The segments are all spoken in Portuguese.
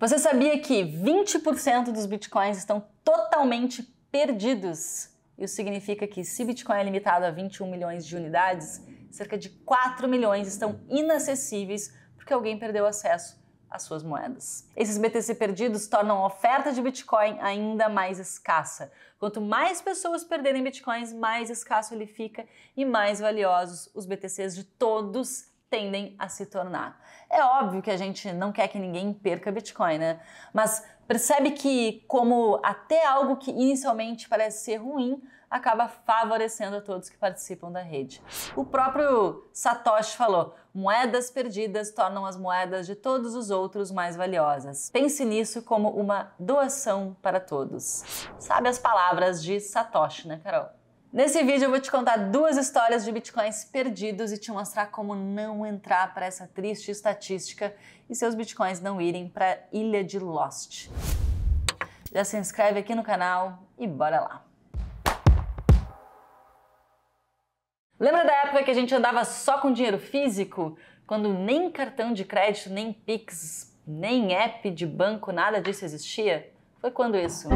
Você sabia que 20% dos bitcoins estão totalmente perdidos? Isso significa que se Bitcoin é limitado a 21 milhões de unidades, cerca de 4 milhões estão inacessíveis porque alguém perdeu acesso às suas moedas. Esses BTC perdidos tornam a oferta de Bitcoin ainda mais escassa. Quanto mais pessoas perderem Bitcoins, mais escasso ele fica e mais valiosos os BTCs de todos tendem a se tornar. É óbvio que a gente não quer que ninguém perca Bitcoin, né? Mas percebe que, como até algo que inicialmente parece ser ruim, acaba favorecendo a todos que participam da rede. O próprio Satoshi falou: moedas perdidas tornam as moedas de todos os outros mais valiosas. Pense nisso como uma doação para todos. Sabe as palavras de Satoshi, né, Carol? Nesse vídeo eu vou te contar duas histórias de bitcoins perdidos e te mostrar como não entrar para essa triste estatística e seus bitcoins não irem para a ilha de Lost. Já se inscreve aqui no canal e bora lá. Lembra da época que a gente andava só com dinheiro físico? Quando nem cartão de crédito, nem Pix, nem app de banco, nada disso existia? Foi quando isso?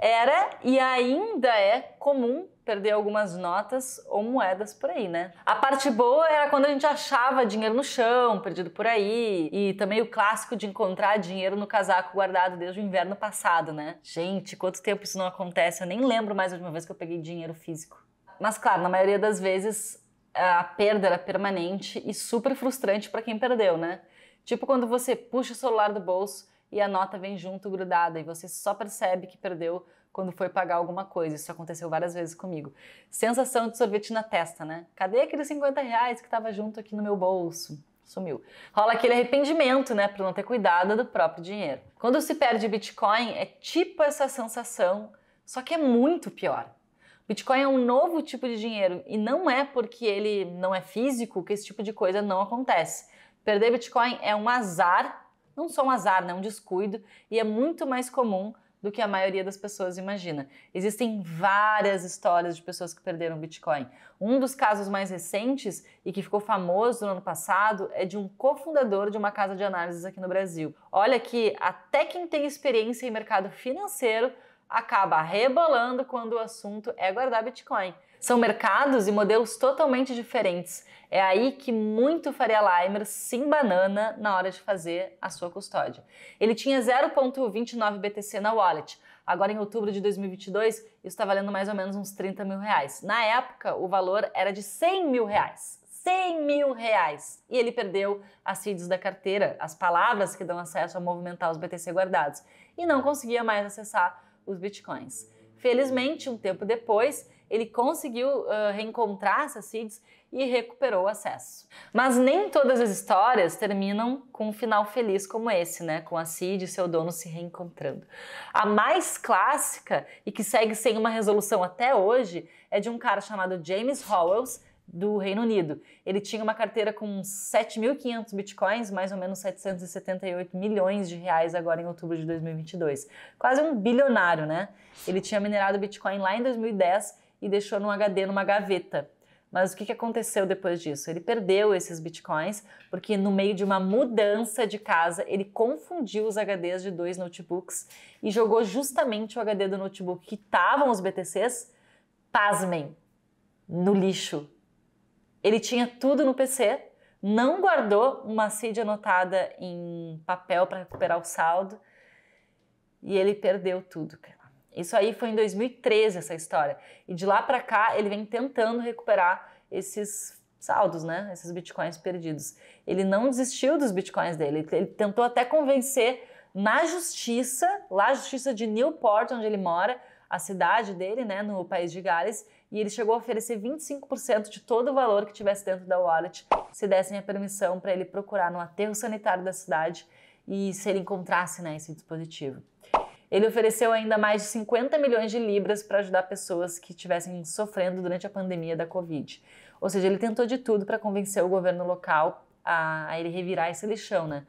Era e ainda é comum perder algumas notas ou moedas por aí, né? A parte boa era quando a gente achava dinheiro no chão, perdido por aí, e também o clássico de encontrar dinheiro no casaco guardado desde o inverno passado, né? Gente, quanto tempo isso não acontece? Eu nem lembro mais a última vez que eu peguei dinheiro físico. Mas claro, na maioria das vezes a perda era permanente e super frustrante para quem perdeu, né? Tipo quando você puxa o celular do bolso e a nota vem junto grudada e você só percebe que perdeu quando foi pagar alguma coisa. Isso aconteceu várias vezes comigo. Sensação de sorvete na testa, né? Cadê aqueles 50 reais que estava junto aqui no meu bolso? Sumiu. Rola aquele arrependimento, né, por não ter cuidado do próprio dinheiro. Quando se perde Bitcoin, é tipo essa sensação, só que é muito pior. Bitcoin é um novo tipo de dinheiro e não é porque ele não é físico que esse tipo de coisa não acontece. Perder Bitcoin é um azar não só um azar, não é um descuido e é muito mais comum do que a maioria das pessoas imagina. Existem várias histórias de pessoas que perderam Bitcoin. Um dos casos mais recentes e que ficou famoso no ano passado é de um cofundador de uma casa de análises aqui no Brasil. Olha que até quem tem experiência em mercado financeiro acaba rebolando quando o assunto é guardar Bitcoin. São mercados e modelos totalmente diferentes. É aí que muito Faria Limer se embanana na hora de fazer a sua custódia. Ele tinha 0,29 BTC na wallet. Agora, em outubro de 2022, isso está valendo mais ou menos uns 30 mil reais. Na época, o valor era de 100 mil reais. 100 mil reais. E ele perdeu as seeds da carteira, as palavras que dão acesso a movimentar os BTC guardados. E não conseguia mais acessar os bitcoins. Felizmente, um tempo depois, ele conseguiu uh, reencontrar essas seeds e recuperou o acesso. Mas nem todas as histórias terminam com um final feliz como esse, né? Com a Cid e seu dono se reencontrando. A mais clássica e que segue sem uma resolução até hoje é de um cara chamado James Howells, do Reino Unido. Ele tinha uma carteira com 7.500 bitcoins, mais ou menos 778 milhões de reais agora em outubro de 2022. Quase um bilionário, né? Ele tinha minerado bitcoin lá em 2010 e deixou num HD, numa gaveta. Mas o que aconteceu depois disso? Ele perdeu esses bitcoins porque, no meio de uma mudança de casa, ele confundiu os HDs de dois notebooks e jogou justamente o HD do notebook que estavam os BTCs, pasmem, no lixo. Ele tinha tudo no PC, não guardou uma CID anotada em papel para recuperar o saldo e ele perdeu tudo, cara. Isso aí foi em 2013 essa história. E de lá para cá ele vem tentando recuperar esses saldos, né? Esses bitcoins perdidos. Ele não desistiu dos bitcoins dele. Ele tentou até convencer na justiça, lá a justiça de Newport, onde ele mora, a cidade dele, né, no país de Gales, e ele chegou a oferecer 25% de todo o valor que tivesse dentro da wallet, se dessem a permissão para ele procurar no aterro sanitário da cidade e se ele encontrasse, né, esse dispositivo. Ele ofereceu ainda mais de 50 milhões de libras para ajudar pessoas que estivessem sofrendo durante a pandemia da Covid. Ou seja, ele tentou de tudo para convencer o governo local a, a ele revirar esse lixão, né?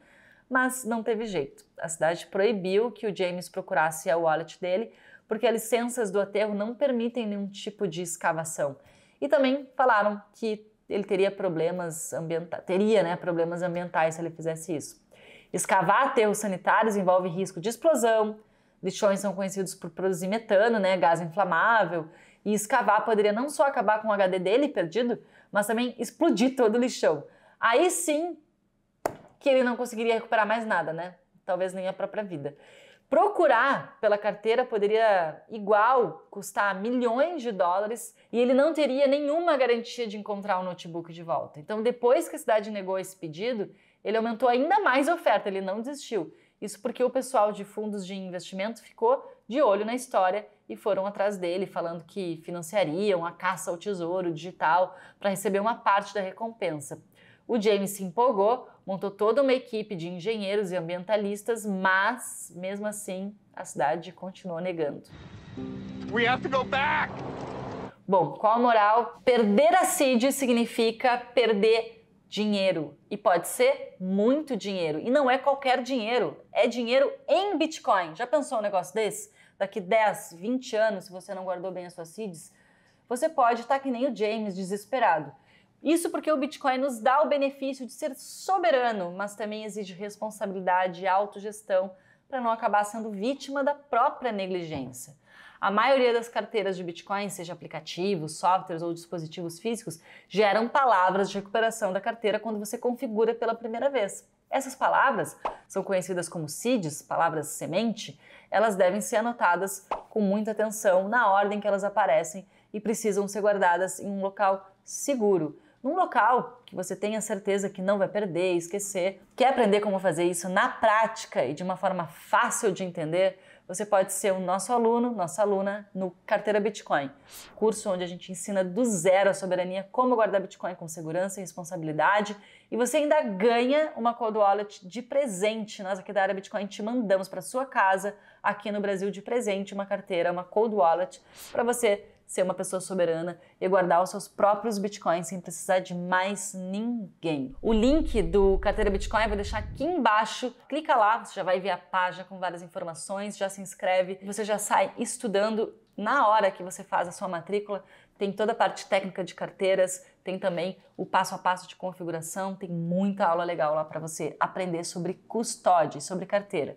Mas não teve jeito. A cidade proibiu que o James procurasse a wallet dele, porque as licenças do aterro não permitem nenhum tipo de escavação. E também falaram que ele teria problemas ambientais, teria, né, problemas ambientais se ele fizesse isso. Escavar aterros sanitários envolve risco de explosão, Lixões são conhecidos por produzir metano, né, gás inflamável, e escavar poderia não só acabar com o HD dele perdido, mas também explodir todo o lixão. Aí sim que ele não conseguiria recuperar mais nada, né? Talvez nem a própria vida. Procurar pela carteira poderia igual custar milhões de dólares e ele não teria nenhuma garantia de encontrar o notebook de volta. Então, depois que a cidade negou esse pedido, ele aumentou ainda mais a oferta, ele não desistiu. Isso porque o pessoal de fundos de investimento ficou de olho na história e foram atrás dele, falando que financiariam a caça ao tesouro digital para receber uma parte da recompensa. O James se empolgou, montou toda uma equipe de engenheiros e ambientalistas, mas mesmo assim a cidade continuou negando. We have to go back. Bom, qual a moral? Perder a CID significa perder dinheiro. E pode ser muito dinheiro. E não é qualquer dinheiro, é dinheiro em Bitcoin. Já pensou um negócio desse? Daqui 10, 20 anos, se você não guardou bem as suas seeds, você pode estar tá que nem o James, desesperado. Isso porque o Bitcoin nos dá o benefício de ser soberano, mas também exige responsabilidade e autogestão para não acabar sendo vítima da própria negligência. A maioria das carteiras de Bitcoin, seja aplicativos, softwares ou dispositivos físicos, geram palavras de recuperação da carteira quando você configura pela primeira vez. Essas palavras são conhecidas como seeds, palavras semente, elas devem ser anotadas com muita atenção na ordem que elas aparecem e precisam ser guardadas em um local seguro num local que você tenha certeza que não vai perder, esquecer. Quer aprender como fazer isso na prática e de uma forma fácil de entender? Você pode ser o nosso aluno, nossa aluna no Carteira Bitcoin, curso onde a gente ensina do zero a soberania, como guardar Bitcoin com segurança e responsabilidade. E você ainda ganha uma Cold Wallet de presente. Nós aqui da área Bitcoin te mandamos para sua casa, aqui no Brasil, de presente, uma carteira, uma Cold Wallet, para você ser uma pessoa soberana e guardar os seus próprios bitcoins sem precisar de mais ninguém. O link do Carteira Bitcoin eu vou deixar aqui embaixo. Clica lá, você já vai ver a página com várias informações, já se inscreve, você já sai estudando na hora que você faz a sua matrícula. Tem toda a parte técnica de carteiras, tem também o passo a passo de configuração, tem muita aula legal lá para você aprender sobre custódia, sobre carteira.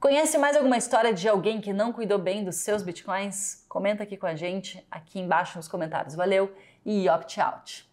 Conhece mais alguma história de alguém que não cuidou bem dos seus bitcoins? Comenta aqui com a gente, aqui embaixo nos comentários. Valeu e opt-out!